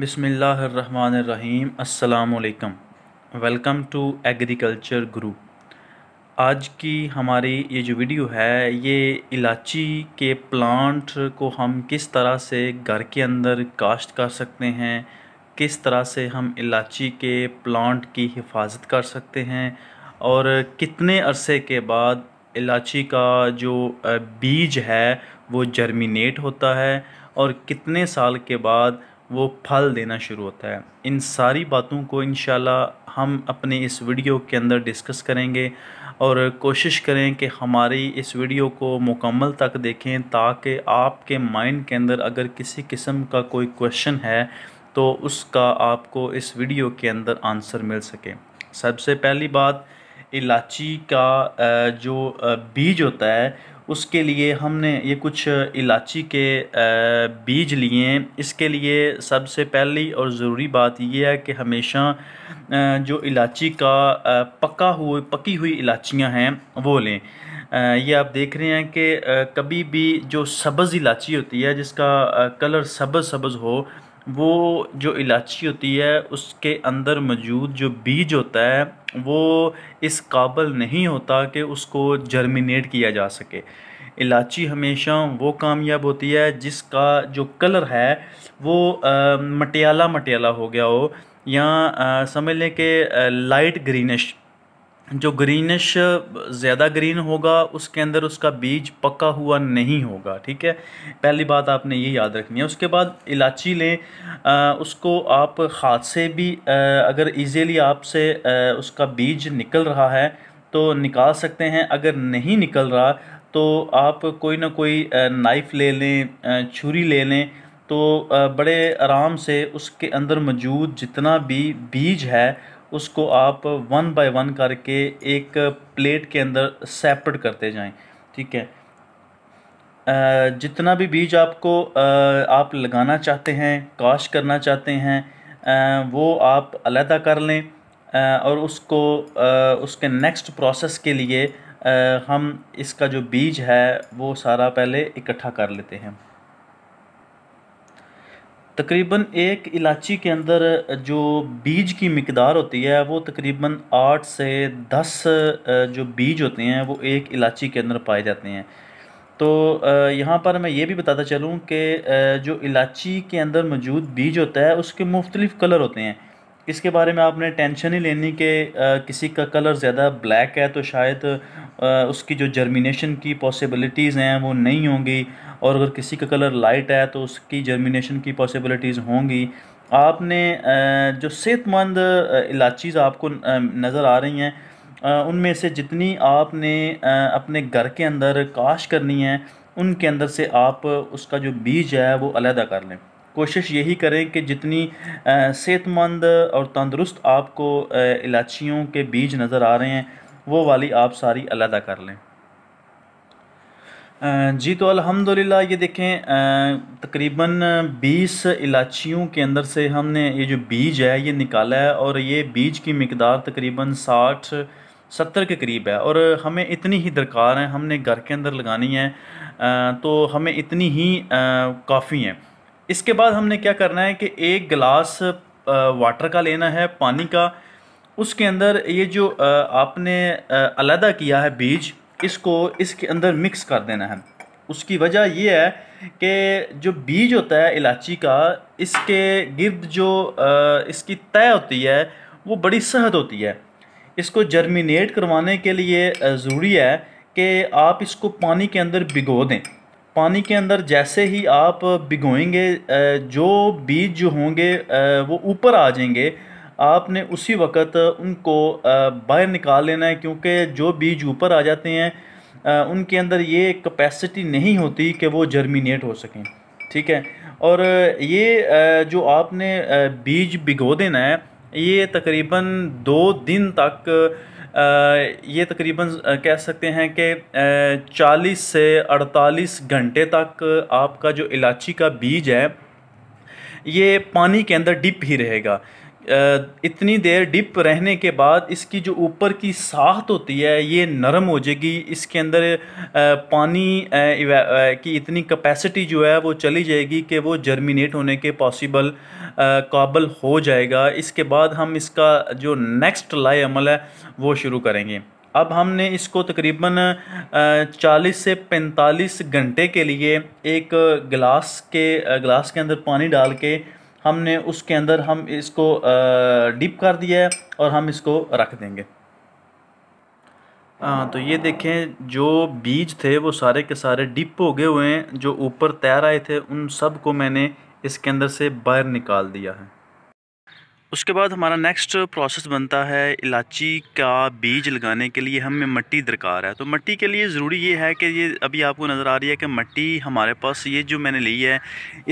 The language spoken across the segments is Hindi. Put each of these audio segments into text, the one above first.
बिसमीम् अल्लाम वेलकम टू एग्रीकल्चर ग्रुप आज की हमारी ये जो वीडियो है ये इलाची के प्लांट को हम किस तरह से घर के अंदर काश्त कर सकते हैं किस तरह से हम इलाची के प्लांट की हिफाजत कर सकते हैं और कितने अरसे के बाद इलाची का जो बीज है वो जर्मिनेट होता है और कितने साल के बाद वो फल देना शुरू होता है इन सारी बातों को इन हम अपने इस वीडियो के अंदर डिस्कस करेंगे और कोशिश करें कि हमारी इस वीडियो को मुकम्मल तक देखें ताकि आपके माइंड के अंदर अगर किसी किस्म का कोई क्वेश्चन है तो उसका आपको इस वीडियो के अंदर आंसर मिल सके सबसे पहली बात इलाची का जो बीज होता है उसके लिए हमने ये कुछ इलाची के बीज लिए इसके लिए सबसे पहली और ज़रूरी बात यह है कि हमेशा जो इलाची का पका हुए पकी हुई इलाचियां हैं वो लें ये आप देख रहे हैं कि कभी भी जो सब्ज़ इलाची होती है जिसका कलर सब्ज़ सब्ज़ हो वो जो इलायची होती है उसके अंदर मौजूद जो बीज होता है वो इस काबल नहीं होता कि उसको जर्मिनेट किया जा सके इलायची हमेशा वो कामयाब होती है जिसका जो कलर है वो मटियाला मटियाला हो गया हो या समझ लें कि लाइट ग्रीनिश जो ग्रीनिश ज़्यादा ग्रीन होगा उसके अंदर उसका बीज पका हुआ नहीं होगा ठीक है पहली बात आपने ये याद रखनी है उसके बाद इलायची लें उसको आप हाथ से भी आ, अगर ईजीली आपसे उसका बीज निकल रहा है तो निकाल सकते हैं अगर नहीं निकल रहा तो आप कोई ना कोई नाइफ़ ले लें छुरी ले लें तो बड़े आराम से उसके अंदर मौजूद जितना भी बीज है उसको आप वन बाय वन करके एक प्लेट के अंदर सेपरेट करते जाएं ठीक है जितना भी बीज आपको आप लगाना चाहते हैं काश करना चाहते हैं वो आप अलहदा कर लें और उसको उसके नेक्स्ट प्रोसेस के लिए हम इसका जो बीज है वो सारा पहले इकट्ठा कर लेते हैं तकरीबन एक इलाची के अंदर जो बीज की मकदार होती है वो तकरीबन आठ से दस जो बीज होते हैं वो एक इलाची के अंदर पाए जाते हैं तो यहाँ पर मैं ये भी बताता चलूँ कि जो इलाची के अंदर मौजूद बीज होता है उसके मुख्तलिफ़ कलर होते हैं इसके बारे में आपने टेंशन ही लेनी कि किसी का कलर ज़्यादा ब्लैक है तो शायद उसकी जो जर्मिनेशन की पॉसिबिलिटीज़ हैं वो नहीं होंगी और अगर किसी का कलर लाइट है तो उसकी जर्मिनेशन की पॉसिबिलिटीज़ होंगी आपने जो सेहतमंद इलाचीज़ आपको नज़र आ रही हैं उनमें से जितनी आपने अपने घर के अंदर काश करनी है उनके अंदर से आप उसका जो बीज है वो अलहदा कर लें कोशिश यही करें कि जितनी सेहतमंद और तंदुरुस्त आपको इलाचियों के बीज नज़र आ रहे हैं वो वाली आप सारी अलहदा कर लें जी तो अल्हम्दुलिल्लाह ये देखें तकरीबन 20 इलाचियों के अंदर से हमने ये जो बीज है ये निकाला है और ये बीज की मकदार तकरीबन 60 सत्तर के करीब है और हमें इतनी ही दरकार है हमने घर के अंदर लगानी है तो हमें इतनी ही काफ़ी हैं इसके बाद हमने क्या करना है कि एक गिलास वाटर का लेना है पानी का उसके अंदर ये जो आपने अलहदा किया है बीज इसको इसके अंदर मिक्स कर देना है उसकी वजह यह है कि जो बीज होता है इलायची का इसके गिर्द जो इसकी तय होती है वो बड़ी सहद होती है इसको जर्मिनेट करवाने के लिए ज़रूरी है कि आप इसको पानी के अंदर भिगो दें पानी के अंदर जैसे ही आप भिगोएंगे जो बीज जो होंगे वो ऊपर आ जाएंगे आपने उसी वक्त उनको बाहर निकाल लेना है क्योंकि जो बीज ऊपर आ जाते हैं उनके अंदर ये कैपेसिटी नहीं होती कि वो जर्मिनेट हो सकें ठीक है और ये जो आपने बीज भिगो देना है ये तकरीबन दो दिन तक ये तकरीबन कह सकते हैं कि 40 से 48 घंटे तक आपका जो इलाची का बीज है ये पानी के अंदर डिप ही रहेगा इतनी देर डिप रहने के बाद इसकी जो ऊपर की साख्त होती है ये नरम हो जाएगी इसके अंदर पानी की इतनी कैपेसिटी जो है वो चली जाएगी कि वो जर्मिनेट होने के पॉसिबल काबल हो जाएगा इसके बाद हम इसका जो नेक्स्ट लाई अमल है वो शुरू करेंगे अब हमने इसको तकरीबन 40 से 45 घंटे के लिए एक गिलास के गिलास के अंदर पानी डाल के हमने उसके अंदर हम इसको डिप कर दिया है और हम इसको रख देंगे हाँ तो ये देखें जो बीज थे वो सारे के सारे डिप हो गए हुए हैं जो ऊपर तैर आए थे उन सब को मैंने इसके अंदर से बाहर निकाल दिया है उसके बाद हमारा नेक्स्ट प्रोसेस बनता है इलायची का बीज लगाने के लिए हमें मट्टी दरकार है तो मट्टी के लिए ज़रूरी ये है कि ये अभी आपको नज़र आ रही है कि मिट्टी हमारे पास ये जो मैंने ली है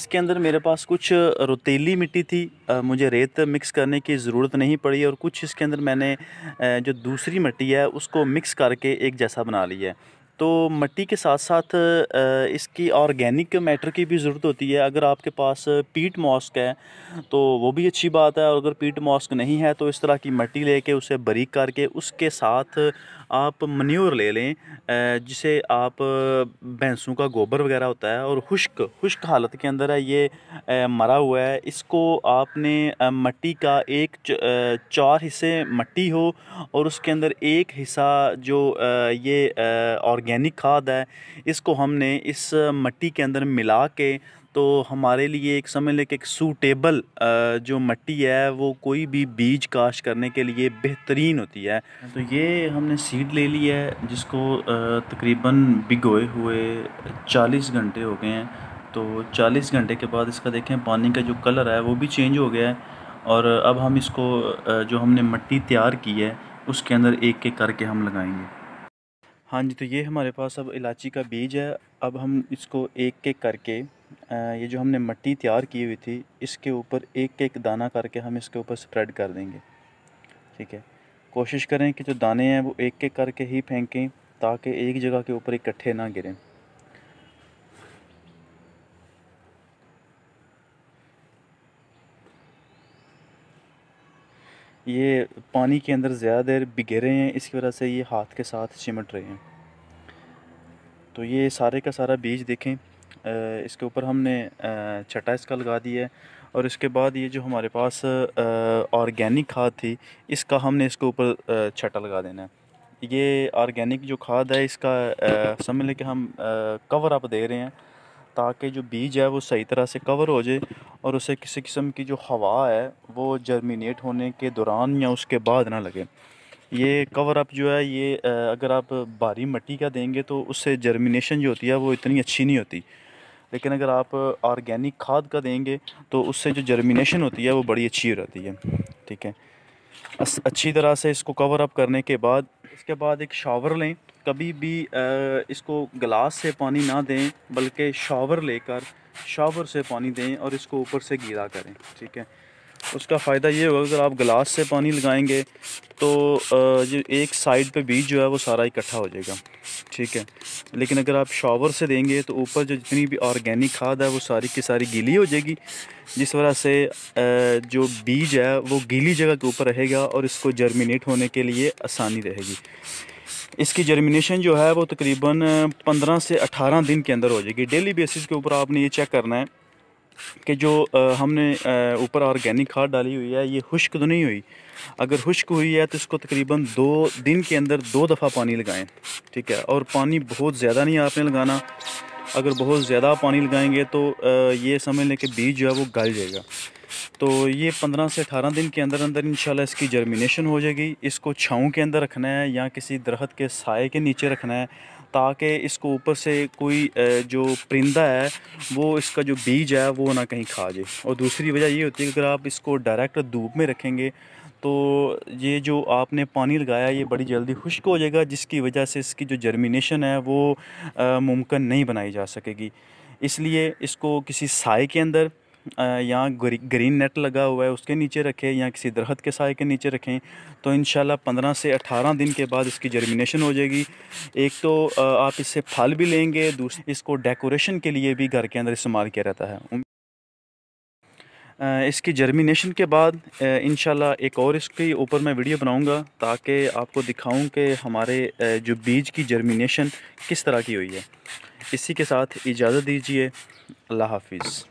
इसके अंदर मेरे पास कुछ रोतीली मिट्टी थी मुझे रेत मिक्स करने की ज़रूरत नहीं पड़ी और कुछ इसके अंदर मैंने जो दूसरी मिट्टी है उसको मिक्स करके एक जैसा बना लिया है तो मिट्टी के साथ साथ इसकी ऑर्गेनिक मैटर की भी ज़रूरत होती है अगर आपके पास पीट मॉस्क है तो वो भी अच्छी बात है और अगर पीट मॉस्क नहीं है तो इस तरह की मिट्टी लेके उसे बरीक करके उसके साथ आप मन्योर ले लें जिसे आप भैंसों का गोबर वगैरह होता है और खुश्क खुश्क हालत के अंदर है ये मरा हुआ है इसको आपने मट्टी का एक चार हिस्से मट्टी हो और उसके अंदर एक हिस्सा जो ये और ऑर्गेनिक खाद है इसको हमने इस मिट्टी के अंदर मिला के तो हमारे लिए एक समझ ले कि एक सूटेबल जो मिट्टी है वो कोई भी बीज काश करने के लिए बेहतरीन होती है तो ये हमने सीड ले ली है जिसको तकरीबन भिगोए हुए 40 घंटे हो गए हैं तो 40 घंटे के बाद इसका देखें पानी का जो कलर है वो भी चेंज हो गया है और अब हम इसको जो हमने मिट्टी तैयार की है उसके अंदर एक एक करके हम लगाएंगे हाँ जी तो ये हमारे पास अब इलायची का बीज है अब हम इसको एक एक करके ये जो हमने मट्टी तैयार की हुई थी इसके ऊपर एक एक दाना करके हम इसके ऊपर स्प्रेड कर देंगे ठीक है कोशिश करें कि जो दाने हैं वो एक एक करके ही फेंकें ताकि एक जगह के ऊपर इकट्ठे ना गिरें ये पानी के अंदर ज़्यादा देर रहे हैं इसकी वजह से ये हाथ के साथ चिमट रहे हैं तो ये सारे का सारा बीज देखें इसके ऊपर हमने छटा इसका लगा दिया है और इसके बाद ये जो हमारे पास ऑर्गेनिक खाद थी इसका हमने इसके ऊपर छटा लगा देना है ये ऑर्गेनिक जो खाद है इसका समझ लें कि हम कवर अप दे रहे हैं ताकि जो बीज है वो सही तरह से कवर हो जाए और उसे किसी किस्म की जो हवा है वो जर्मिनेट होने के दौरान या उसके बाद ना लगे ये कवर अप जो है ये अगर आप भारी मट्टी का देंगे तो उससे जर्मिनेशन जो होती है वो इतनी अच्छी नहीं होती लेकिन अगर आप ऑर्गेनिक खाद का देंगे तो उससे जो जर्मिनेशन होती है वो बड़ी अच्छी रहती है ठीक है अच्छी तरह से इसको कवर अप करने के बाद इसके बाद एक शावर लें कभी भी इसको गिलास से पानी ना दें बल्कि शावर लेकर शावर से पानी दें और इसको ऊपर से गीला करें ठीक है उसका फ़ायदा ये होगा अगर आप गिलास से पानी लगाएंगे तो जो एक साइड पे बीज जो है वो सारा इकट्ठा हो जाएगा ठीक है लेकिन अगर आप शावर से देंगे तो ऊपर जो जितनी भी ऑर्गेनिक खाद है वो सारी की सारी गीली हो जाएगी जिस वजह से जो बीज है वो गीली जगह के ऊपर रहेगा और इसको जर्मिनेट होने के लिए आसानी रहेगी इसकी जर्मिनेशन जो है वो तकरीबन 15 से 18 दिन के अंदर हो जाएगी डेली बेसिस के ऊपर आपने ये चेक करना है कि जो हमने ऊपर ऑर्गेनिक खाद डाली हुई है ये खुश्क तो नहीं हुई अगर खुश्क हुई है तो इसको तकरीबन दो दिन के अंदर दो दफ़ा पानी लगाएं ठीक है और पानी बहुत ज़्यादा नहीं आपने लगाना अगर बहुत ज़्यादा पानी लगाएंगे तो ये समझ लें कि बीज जो है वो गल जाएगा तो ये पंद्रह से अठारह दिन के अंदर अंदर इन इसकी जर्मिनेशन हो जाएगी इसको छाऊँ के अंदर रखना है या किसी दरख्त के साय के नीचे रखना है ताकि इसको ऊपर से कोई जो परिंदा है वो इसका जो बीज है वो ना कहीं खा जाए और दूसरी वजह ये होती है कि अगर आप इसको डायरेक्ट धूप में रखेंगे तो ये जो आपने पानी लगाया ये बड़ी जल्दी खुश्क हो जाएगा जिसकी वजह से इसकी जो जर्मिनेशन है वो मुमकिन नहीं बनाई जा सकेगी इसलिए इसको किसी साय के अंदर यहाँ ग्रीन नेट लगा हुआ है उसके नीचे रखें या किसी दरख्त के साय के नीचे रखें तो इन पंद्रह से अठारह दिन के बाद इसकी जर्मिनेशन हो जाएगी एक तो आप इससे फल भी लेंगे दूसरे इसको डेकोरेशन के लिए भी घर के अंदर इस्तेमाल किया जाता है इसकी जर्मिनेशन के बाद इन एक और इसके ऊपर मैं वीडियो बनाऊंगा ताकि आपको दिखाऊं कि हमारे जो बीज की जर्मिनेशन किस तरह की हुई है इसी के साथ इजाज़त दीजिए अल्लाह हाफिज़